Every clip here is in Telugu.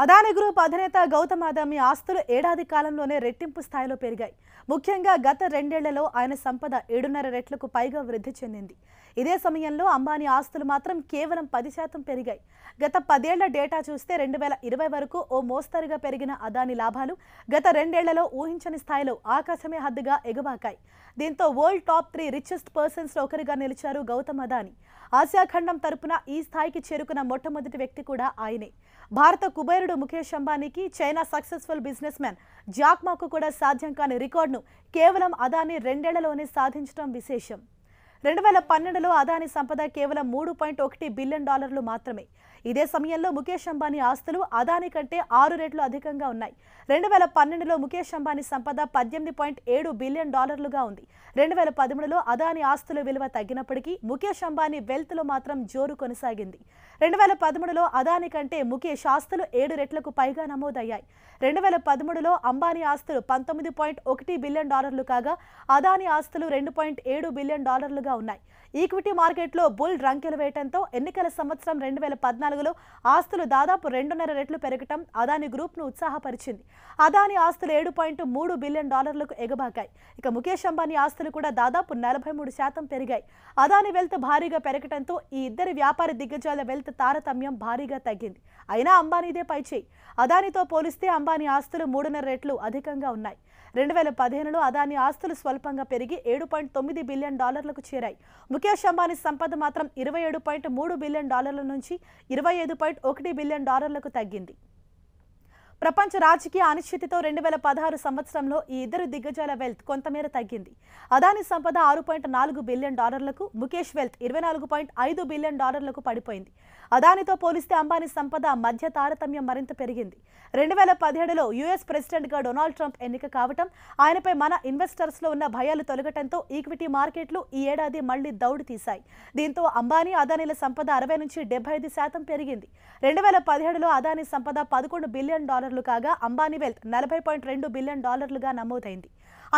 అదాని గ్రూప్ అధినేత గౌతమ్ అదానీ ఆస్తులు ఏడాది కాలంలోనే రెట్టింపు స్థాయిలో పెరిగాయి ముఖ్యంగా గత రెండేళ్లలో ఆయన సంపద ఏడున్నర రెట్లకు పైగా వృద్ధి చెందింది ఇదే సమయంలో అంబానీ ఆస్తులు మాత్రం కేవలం పది శాతం పెరిగాయి గత పదేళ్ల డేటా చూస్తే రెండు వేల ఇరవై వరకు ఓ మోస్తరుగా పెరిగిన అదాని లాభాలు గత రెండేళ్లలో ఊహించని స్థాయిలో ఆకాశమే హద్దుగా ఎగబాకాయి దీంతో వరల్డ్ టాప్ త్రీ రిచెస్ట్ లో ఒకరిగా నిలిచారు గౌతమ్ అదానీ ఆసియాఖండం తరపున ఈ స్థాయికి చేరుకున్న మొట్టమొదటి వ్యక్తి కూడా ఆయనే భారత కుబేరుడు కుమారుడు ముఖేష్ అంబానీకి చైనా సక్సెస్ఫుల్ బిజినెస్ మ్యాన్ జాక్మాకు కూడా సాధ్యం కాని రికార్డును కేవలం అదాని రెండేళ్లలోనే సాధించడం విశేషం రెండు వేల పన్నెండులో అదాని సంపద కేవలం మూడు పాయింట్ ఒకటి బిలియన్ డాలర్లు మాత్రమే ఇదే సమయంలో ముఖేష్ అంబానీ ఆస్తులు అదాని కంటే ఆరు రెట్లు అధికంగా ఉన్నాయి రెండు వేల పన్నెండులో ముఖేష్ అంబానీ సంపద పద్దెనిమిది పాయింట్ ఏడు బిలియన్ డాలర్లుగా ఉంది రెండు వేల పదమూడులో అదాని ఆస్తుల విలువ తగ్గినప్పటికీ ముఖేష్ అంబానీ వెల్త్లో మాత్రం జోరు కొనసాగింది రెండు వేల పదమూడులో అదాని కంటే ముఖేష్ ఆస్తులు ఏడు రెట్లకు పైగా నమోదయ్యాయి రెండు వేల పదమూడులో అంబానీ ఆస్తులు పంతొమ్మిది పాయింట్ ఒకటి బిలియన్ డాలర్లు కాగా అదాని ఆస్తులు రెండు పాయింట్ ఏడు బిలియన్ డాలర్లుగా గా ఉన్నాయి ఈక్విటీ మార్కెట్లో బుల్ రంకెలు వేయడంతో ఎన్నికల సంవత్సరం రెండు వేల పద్నాలుగులో ఆస్తులు దాదాపు రెండున్నర రెట్లు పెరగటం అదాని గ్రూప్ను ఉత్సాహపరిచింది అదాని ఆస్తులు ఏడు పాయింట్ మూడు బిలియన్ డాలర్లకు ఎగబాకాయి ఇక ముఖేష్ అంబానీ ఆస్తులు కూడా దాదాపు నలభై మూడు శాతం పెరిగాయి అదాని వెల్త్ భారీగా పెరగటంతో ఈ ఇద్దరి వ్యాపార దిగ్గజాల వెల్త్ తారతమ్యం భారీగా తగ్గింది అయినా అంబానీదే పైచేయి అదానితో పోలిస్తే అంబానీ ఆస్తులు మూడున్నర రెట్లు అధికంగా ఉన్నాయి రెండు వేల పదిహేనులో అదాని ఆస్తులు స్వల్పంగా పెరిగి ఏడు పాయింట్ తొమ్మిది బిలియన్ డాలర్లకు చేరాయి ముఖేష్ అంబానీ సంపద మాత్రం ఇరవై ఏడు పాయింట్ మూడు బిలియన్ డాలర్ల నుంచి ఇరవై ఐదు పాయింట్ ఒకటి బిలియన్ డాలర్లకు తగ్గింది ప్రపంచ రాజకీయ అనిశ్చితితో రెండు వేల పదహారు సంవత్సరంలో ఈ ఇద్దరు దిగ్గజాల వెల్త్ కొంతమేర తగ్గింది అదాని సంపద ఆరు పాయింట్ నాలుగు బిలియన్ డాలర్లకు ముఖేష్ వెల్త్ ఇరవై నాలుగు పాయింట్ ఐదు బిలియన్ డాలర్లకు పడిపోయింది అదానితో పోలిస్తే అంబానీ సంపద మధ్య తారతమ్యం మరింత పెరిగింది రెండు వేల పదిహేడులో యుఎస్ ప్రెసిడెంట్గా డొనాల్డ్ ట్రంప్ ఎన్నిక కావటం ఆయనపై మన ఇన్వెస్టర్స్లో ఉన్న భయాలు తొలగటంతో ఈక్విటీ మార్కెట్లు ఈ ఏడాది మళ్లీ దౌడు తీశాయి దీంతో అంబానీ అదానీల సంపద అరవై నుంచి డెబ్బై ఐదు శాతం పెరిగింది రెండు వేల పదిహేడులో అదానీ సంపద పదకొండు బిలియన్ డాలర్ డాలర్లు కాగా అంబానీ వెల్త్ నలభై పాయింట్ రెండు బిలియన్ డాలర్లుగా నమోదైంది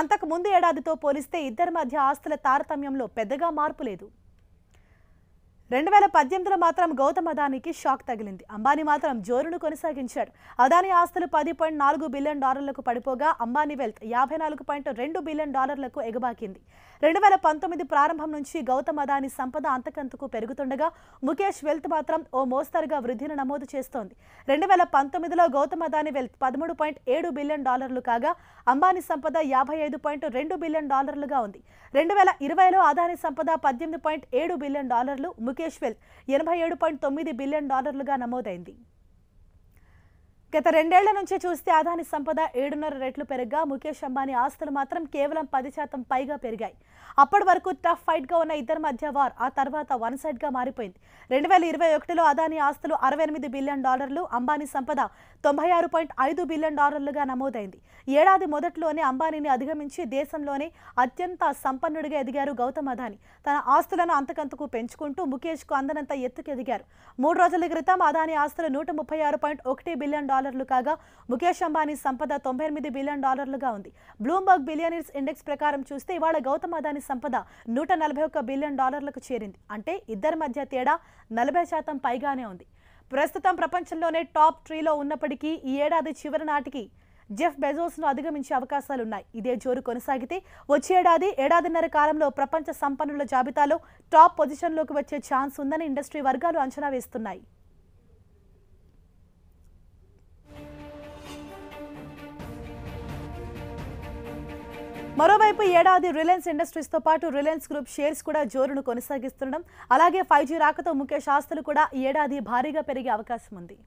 అంతకు ముందు ఏడాదితో పోలిస్తే ఇద్దరి మధ్య ఆస్తుల తారతమ్యంలో పెద్దగా మార్పు లేదు రెండు వేల పద్దెనిమిదిలో మాత్రం గౌతమ్ అదానికి షాక్ తగిలింది అంబానీ మాత్రం జోరును కొనసాగించాడు అదానీ ఆస్తులు పది పాయింట్ నాలుగు బిలియన్ డాలర్లకు పడిపోగా అంబానీ వెల్త్ యాభై నాలుగు పాయింట్ రెండు బిలియన్ డాలర్లకు ఎగబాకింది రెండు వేల పంతొమ్మిది ప్రారంభం నుంచి గౌతమ్ అదానీ సంపద అంతకంతకు పెరుగుతుండగా ముఖేష్ వెల్త్ మాత్రం ఓ మోస్తరుగా వృద్ధిని నమోదు చేస్తోంది రెండు వేల పంతొమ్మిదిలో గౌతమ్ అదానీ వెల్త్ పదమూడు పాయింట్ ఏడు బిలియన్ డాలర్లు కాగా అంబానీ సంపద యాభై ఐదు పాయింట్ రెండు బిలియన్ డాలర్లుగా ఉంది రెండు వేల ఇరవైలో అదానీ సంపద పద్దెనిమిది పాయింట్ ఏడు బిలియన్ డాలర్లు లోకేష్ ఎనభై ఏడు పాయింట్ తొమ్మిది బిలియన్ డాలర్లుగా నమోదైంది గత రెండేళ్ల నుంచి చూస్తే అదాని సంపద ఏడున్నర రెట్లు పెరగ్గా ముఖేష్ అంబానీ ఆస్తులు మాత్రం కేవలం పది శాతం పైగా పెరిగాయి అప్పటి వరకు టఫ్ ఫైట్గా ఉన్న ఇద్దరి మధ్య వార్ ఆ తర్వాత వన్ సైడ్గా మారిపోయింది రెండు వేల ఇరవై ఒకటిలో అదాని ఆస్తులు అరవై ఎనిమిది బిలియన్ డాలర్లు అంబానీ సంపద తొంభై ఆరు పాయింట్ ఐదు బిలియన్ డాలర్లుగా నమోదైంది ఏడాది మొదట్లోనే అంబానీని అధిగమించి దేశంలోనే అత్యంత సంపన్నుడిగా ఎదిగారు గౌతమ్ అదాని తన ఆస్తులను అంతకంతకు పెంచుకుంటూ ముఖేష్కు అందనంత ఎత్తుకెదిగారు మూడు రోజుల క్రితం అదాని ఆస్తులు నూట ముప్పై ఆరు పాయింట్ ఒకటి బిలియన్ డాలర్ డాలర్లు కాగా ముఖేష్ అంబానీ సంపద తొంభై ఎనిమిది బిలియన్ డాలర్లుగా ఉంది బ్లూంబర్గ్ బిలియనీర్స్ ఇండెక్స్ ప్రకారం చూస్తే ఇవాళ గౌతమ్ అదానీ సంపద నూట నలభై ఒక్క బిలియన్ డాలర్లకు చేరింది అంటే ఇద్దరి మధ్య తేడా నలభై శాతం పైగానే ఉంది ప్రస్తుతం ప్రపంచంలోనే టాప్ ట్రీలో ఉన్నప్పటికీ ఈ ఏడాది చివరి నాటికి జెఫ్ బెజోస్ను అధిగమించే అవకాశాలున్నాయి ఇదే జోరు కొనసాగితే వచ్చే ఏడాది ఏడాదిన్నర కాలంలో ప్రపంచ సంపన్నుల జాబితాలో టాప్ పొజిషన్లోకి వచ్చే ఛాన్స్ ఉందని ఇండస్ట్రీ వర్గాలు అంచనా వేస్తున్నాయి మరోవైపు ఏడాది రిలయన్స్ ఇండస్ట్రీస్తో పాటు రిలయన్స్ గ్రూప్ షేర్స్ కూడా జోరును కొనసాగిస్తుండడం అలాగే ఫైవ్ రాకతో ముఖ్య ఆస్తులు కూడా ఏడాది భారీగా పెరిగే అవకాశం ఉంది